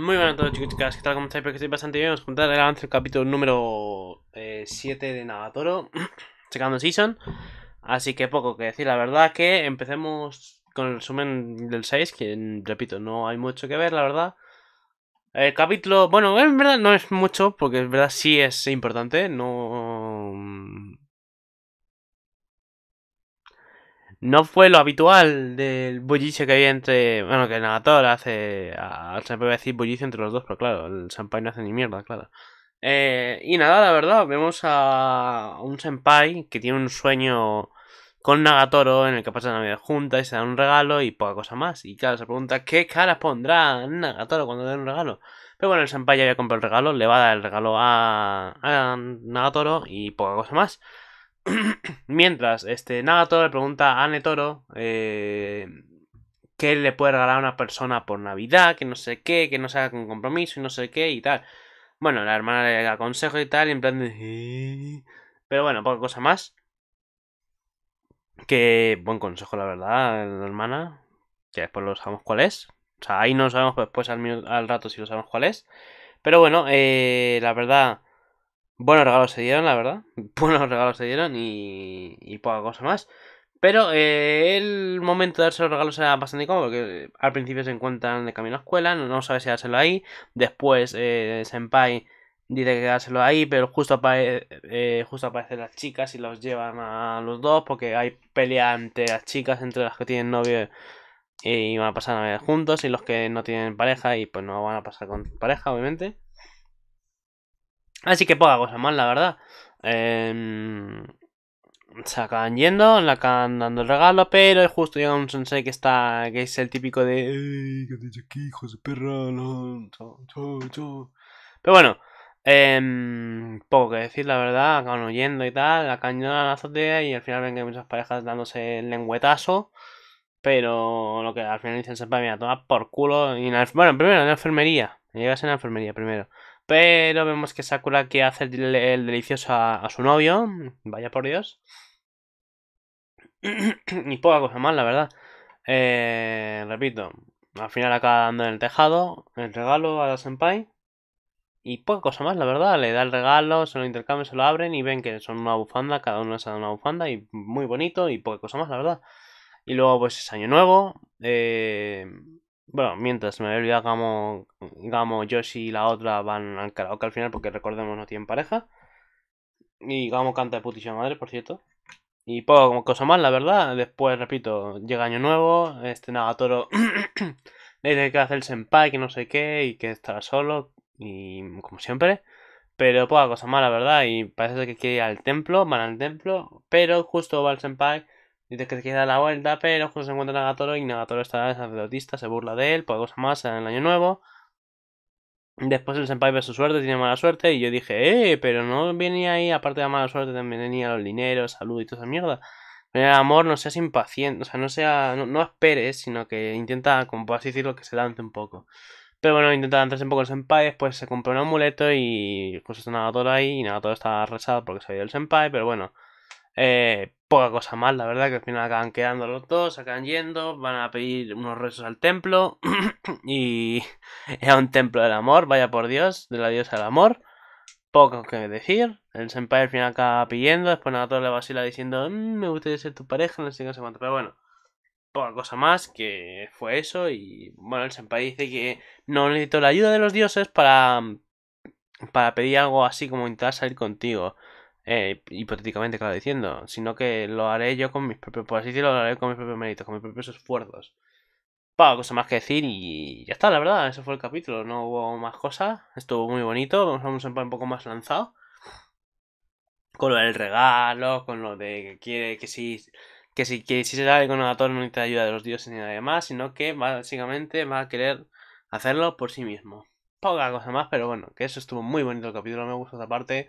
Muy buenas a todos chicos y chicas, ¿qué tal? ¿Cómo estáis? Porque estoy bastante bien. a contar el avance del capítulo número 7 eh, de Nagatoro, Checando Season. Así que poco que decir, la verdad que empecemos con el resumen del 6, que mm, repito, no hay mucho que ver, la verdad. El capítulo, bueno, en verdad no es mucho, porque en verdad sí es importante, no no fue lo habitual del bullicio que había entre. Bueno, que Nagatoro hace. Al Senpai a decir bullicio entre los dos, pero claro, el Senpai no hace ni mierda, claro. Eh, y nada, la verdad, vemos a un Senpai que tiene un sueño con Nagatoro en el que pasan la vida juntas y se da un regalo y poca cosa más. Y claro, se pregunta qué caras pondrá Nagatoro cuando le den un regalo. Pero bueno, el Senpai ya había comprado el regalo, le va a dar el regalo a Nagatoro y poca cosa más. Mientras, este, Nagatoro le pregunta a Netoro eh, que le puede regalar a una persona por Navidad, que no sé qué, que no se haga con compromiso y no sé qué y tal. Bueno, la hermana le consejo y tal, y en plan de... Eh". Pero bueno, poca cosa más. Que buen consejo, la verdad, la hermana. Que después lo sabemos cuál es. O sea, ahí no sabemos, pues, después al, rato Si lo sabemos cuál es. Pero bueno, eh, la verdad Buenos regalos se dieron, la verdad. Buenos regalos se dieron y, poca cosa más. Pero eh, el momento de darse los regalos era bastante incómodo porque al principio se encuentran de camino a escuela, no, no sabe si dárselo ahí. Después eh, Senpai dice que dárselo ahí, pero justo, para eh, justo aparecen las chicas y los llevan a los dos porque hay pelea entre las chicas, entre las que tienen novio y van a pasar a ver juntos y los que no tienen pareja y pues no van a pasar con pareja, obviamente. Así que poca cosa más, la verdad. Em, se acaban yendo, le acaban dando el regalo, pero justo llega un sensei que está. que es el típico de. ¡Ey! ¿Qué dicho aquí, hijo de perra? chao, chao, chao. Pero bueno, em, poco que decir, la verdad, acaban huyendo y tal, la cañona a la azotea y al final ven que muchas parejas dándose el lengüetazo. Pero lo que al final dicen, sepa, a toma por culo. Y bueno, primero en la enfermería. Llegas en la enfermería primero. Pero vemos que Sakura que hace el, delicioso a, su novio. Vaya por Dios. y poca cosa más, la verdad. Eh, repito, al final acaba dando en el tejado el regalo a la senpai. Y poca cosa más, la verdad. Le da el regalo, se lo intercambian, se lo abren y ven que son una bufanda. Cada uno se una bufanda y muy bonito y poca cosa más, la verdad. Y luego pues es año nuevo. Eh, bueno, mientras me olvida Gamo, Gamo, Yoshi y la otra van al karaoke al final porque recordemos no tienen pareja. Y Gamo canta de putísima madre, por cierto. Y poco cosa más, la verdad. Después, repito, llega año nuevo, este Nagatoro le dice que hace el senpai, que no sé qué, y que estará solo, y como siempre. Pero poca cosa más, la verdad, y parece que quiere ir al templo, van al templo, pero justo va el senpai Dice que se quiere la vuelta, pero justo se encuentra Nagatoro y Nagatoro está sacerdotista, se burla de él, por pues cosa más en el año nuevo. Después el senpai ve su suerte, tiene mala suerte, y yo dije, eh, pero no venía ahí, aparte de la mala suerte, también venía los dineros, salud y toda esa mierda. Pero el amor, no seas impaciente, o sea, no sea, no, esperes, sino que intenta, como puedas decirlo, que se lance un poco. Pero bueno, intenta lanzarse un poco el senpai, después se compró un amuleto y justo pues, está Nagatoro ahí, y Nagatoro está rezado porque se ha ido el senpai, pero bueno. Eh, poca cosa más, la verdad, que al final acaban quedando los dos, acaban yendo, van a pedir unos rezos al templo y es un templo del amor, vaya por Dios, de la diosa del amor. Poco que decir, el senpai al final acaba pidiendo, después Nagato le vacila diciendo, mm, me gustaría ser tu pareja, no sé qué, pero bueno, poca cosa más que fue eso y bueno, el senpai dice que no necesito la ayuda de los dioses para, para pedir algo así como intentar salir contigo eh, hipotéticamente, claro, diciendo, sino que lo haré yo con mis propios, por decirlo, lo haré con mis propios méritos, con mis propios esfuerzos. Poca cosa más que decir y ya está, la verdad, eso fue el capítulo, no hubo más cosas, estuvo muy bonito, vamos a un poco más lanzado. Con lo del regalo, con lo de que quiere que si, que si, que si se sale con un no necesita ayuda de los dioses ni nada de más, sino que básicamente va a querer hacerlo por sí mismo. Poca cosa más, pero bueno, que eso estuvo muy bonito el capítulo, me gusta esa parte.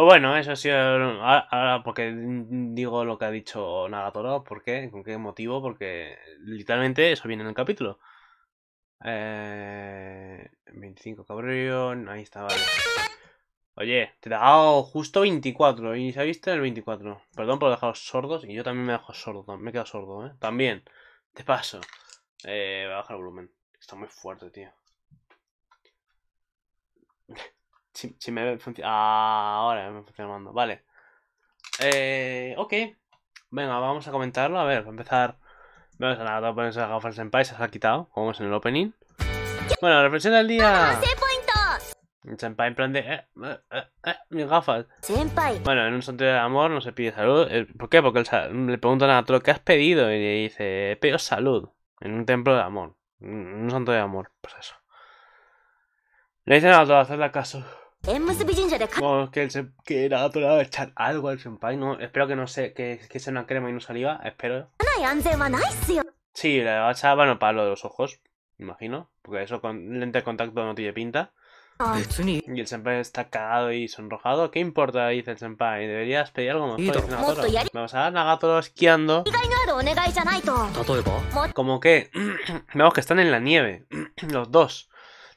Pues bueno, eso ha sido. Ahora, porque digo lo que ha dicho Nagatoro, ¿por qué? ¿Con qué motivo? Porque literalmente eso viene en el capítulo. Eh, 25 cabrón, ahí está, vale. Oye, te he dado justo 24 y se ha visto el 24. Perdón por dejaros sordos y yo también me dejo sordo, me he quedado sordo, ¿eh? También, te paso. Eh, voy a bajar el volumen. Está muy fuerte, tío. Si, si me funciona. Ah, ahora me funciona el mando. Vale. Eh, ok. Venga, vamos a comentarlo. A ver, a empezar. Vamos a nada, ponerse las gafas en Senpai. Se las ha quitado, como en el opening. Bueno, la reflexión del día. Senpai en plan de... Eh, eh, eh, eh mis gafas. Bueno, en un santo de amor no se pide salud. Eh, ¿Por qué? Porque le preguntan a otro, ¿qué has pedido? Y le dice, pido salud. En un templo de amor. En un santo de amor. Pues eso. Le dice a otro, hacerle caso que, el que la a echar algo al senpai. No, espero que no que, sea una crema y no saliva. Espero. Sí, le va a echar, bueno, para lo de los ojos. Imagino. Porque eso con lente de contacto no tiene pinta. Y el senpai está cagado y sonrojado. ¿Qué importa? Dice el senpai. Deberías pedir algo mejor. Vamos a ver Nagato esquiando. Como que... Vemos que están en la nieve. Los dos.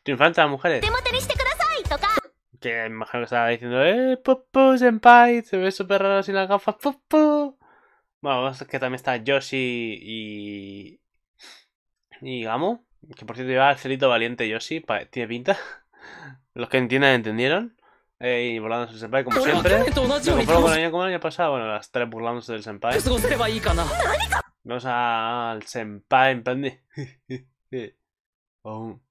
Triunfantes las mujeres que imagino que estaba diciendo, eh, Popo Senpai, se ve súper raro sin las gafas, Popo. Bueno, que también está Yoshi y. y Gamo. Que por cierto lleva el celito valiente Yoshi, tiene pinta. Los que entiendan, entendieron. Eh, y burlándose del senpai como siempre. Me el año como el año pasado, bueno, las tres burlándose del senpai. Vamos al senpai en plan oh.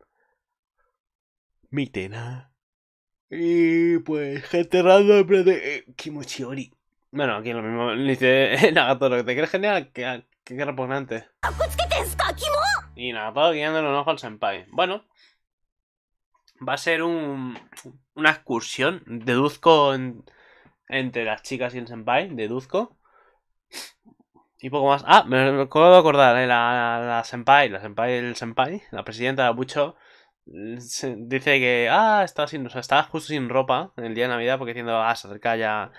Y pues, gente random de eh, Kimochiori. Bueno, aquí lo mismo dice que ¿te crees genial? Qué, repugnante. Y puedo guiándole un ojo al senpai. Bueno, va a ser un, una excursión, deduzco, entre las chicas y el senpai, deduzco. Y poco más. Ah, me acuerdo de acordar, ¿eh? la, la, senpai, la senpai, el senpai, la presidenta de Bucho, Mm, dice que, ah, estaba, sin, o estaba justo sin ropa el día de Navidad porque diciendo, ah, se acerca ya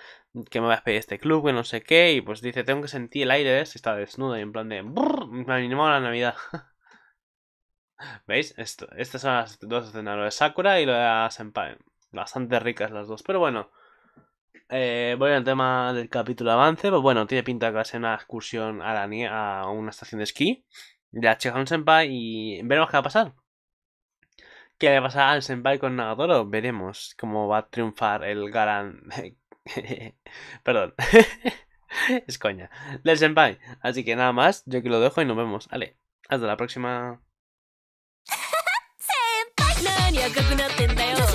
que me voy a pedir este club, que no sé qué, y pues dice, tengo que sentir el aire si está desnudo y en plan de, brrr, me la Navidad. ¿Veis? estas son las dos escenas, lo de Sakura y lo de Senpai. Bastante ricas las dos, pero bueno. Eh, voy al tema del capítulo avance, pues bueno, tiene pinta que va a ser una excursión a, a una estación de esquí. De la Senpai y veremos qué va a pasar. ¿Qué le pasará al senpai con Nagatoro? Veremos cómo va a triunfar el Garan... Perdón. es coña. Del senpai. Así que nada más, yo aquí lo dejo y nos vemos. Vale, hasta la próxima.